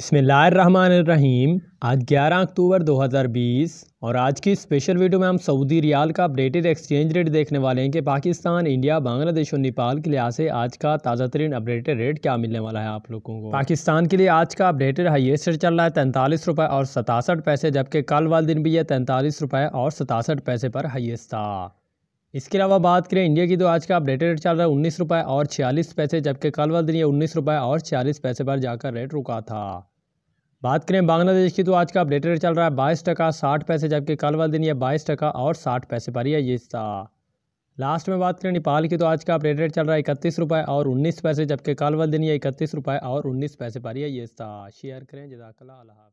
इसमें रहमान रहीम आज 11 अक्टूबर 2020 और आज की स्पेशल वीडियो में हम सऊदी रियाल का अपडेटेड एक्सचेंज रेट देखने वाले हैं कि पाकिस्तान इंडिया बांग्लादेश और नेपाल के लिहाज से आज का ताज़ा तरीन अपडेटेड रेट क्या मिलने वाला है आप लोगों को पाकिस्तान के लिए आज का अपडेटेड हाइएस्ट रेट चल रहा है तैंतालीस रुपये और सतासठ पैसे जबकि कल वाले दिन भी यह तैंतालीस रुपये और सतासठ पैसे पर हाइएस्ट था इसके अलावा बात करें इंडिया की तो आज का अपडेटेड रेट चल रहा है उन्नीस रुपये और छियालीस पैसे जबकि कल वाले दिन ये उन्नीस रुपये और छियालीस पैसे पर जाकर रेट रुका था बात करें बांग्लादेश की तो आज का अपडेटेड रेट चल रहा है बाईस टका साठ पैसे जबकि कल वाले दिन ये बाईस टका और साठ पैसे पर यह ये था लास्ट में बात करें नेपाल की तो आज का अपडेट रेट चल रहा है इकतीस रुपये और उन्नीस पैसे जबकि कल वाले दिन ये इकतीस रुपये और उन्नीस पैसे पर ये था शेयर करें जजाकला